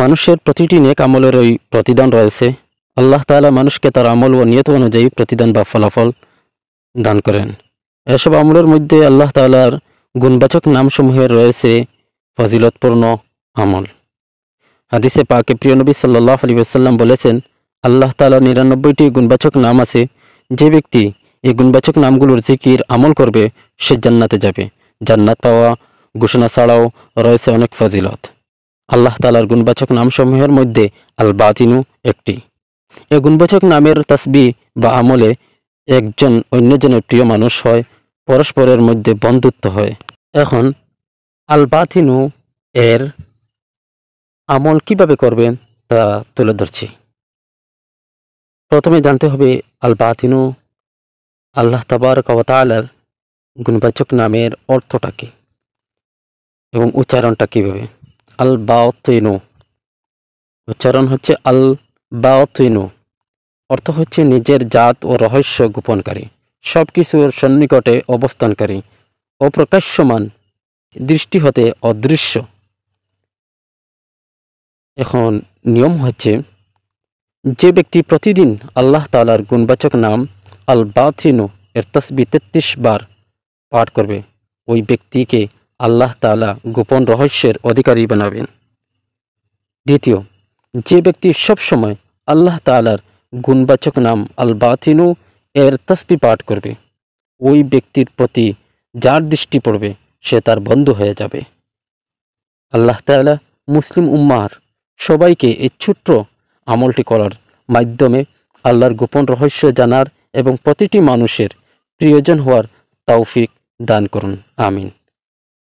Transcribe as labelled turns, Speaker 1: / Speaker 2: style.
Speaker 1: মানুষের প্রতিটি নেক আমলের ওই প্রতিদান রয়েছে আল্লাহ তালা মানুষকে তার আমল ও নিয়ত অনুযায়ী প্রতিদান বা ফলাফল দান করেন এসব আমলের মধ্যে আল্লাহ তালার গুণবাচক নামসমূহের রয়েছে ফজিলতপূর্ণ আমল হাদিসে পাকে প্রিয় নবী সাল্লাহ আলী আসাল্লাম বলেছেন আল্লাহ তালা নিরানব্বইটি গুণবাচক নাম আছে যে ব্যক্তি এই গুণবাচক নামগুলোর জিকির আমল করবে সে জান্নাতে যাবে জান্নাত পাওয়া ঘোষণা ছাড়াও রয়েছে অনেক ফজিলত আল্লাহ তালার গুণবাচক নামসমূহের মধ্যে আল বাতিনু একটি এ গুণবাচক নামের তাসবি বা আমলে একজন অন্যজনের প্রিয় মানুষ হয় পরস্পরের মধ্যে বন্ধুত্ব হয় এখন আল বাতিনু এর আমল কিভাবে করবেন তা তুলে ধরছি প্রথমে জানতে হবে আল বাতিনু আল্লাহ তাবার কবতালার গুণবাচক নামের অর্থটা কী এবং উচ্চারণটা কীভাবে আল বাউতিনু উচ্চারণ হচ্ছে আল বাউতিনু অর্থ হচ্ছে নিজের জাত ও রহস্য গোপনকারী সব কিছুর সন্নিকটে অবস্থানকারী অপ্রকাশ্যমান দৃষ্টি হতে অদৃশ্য এখন নিয়ম হচ্ছে যে ব্যক্তি প্রতিদিন আল্লাহ তালার গুণবাচক নাম আল বাথিনু এর তসবি তেত্রিশ বার পাঠ করবে ওই ব্যক্তিকে আল্লাহ তালা গোপন রহস্যের অধিকারী বানাবেন দ্বিতীয় যে ব্যক্তি সবসময় আল্লাহ তালার গুণবাচক নাম আল বাতিনু এর তসবি পাঠ করবে ওই ব্যক্তির প্রতি যার দৃষ্টি পড়বে সে তার বন্ধু হয়ে যাবে আল্লাহ তালা মুসলিম উম্মার সবাইকে এই ছোট্ট আমলটি করার মাধ্যমে আল্লাহর গোপন রহস্য জানার এবং প্রতিটি মানুষের প্রিয়জন হওয়ার তৌফিক দান করুন আমিন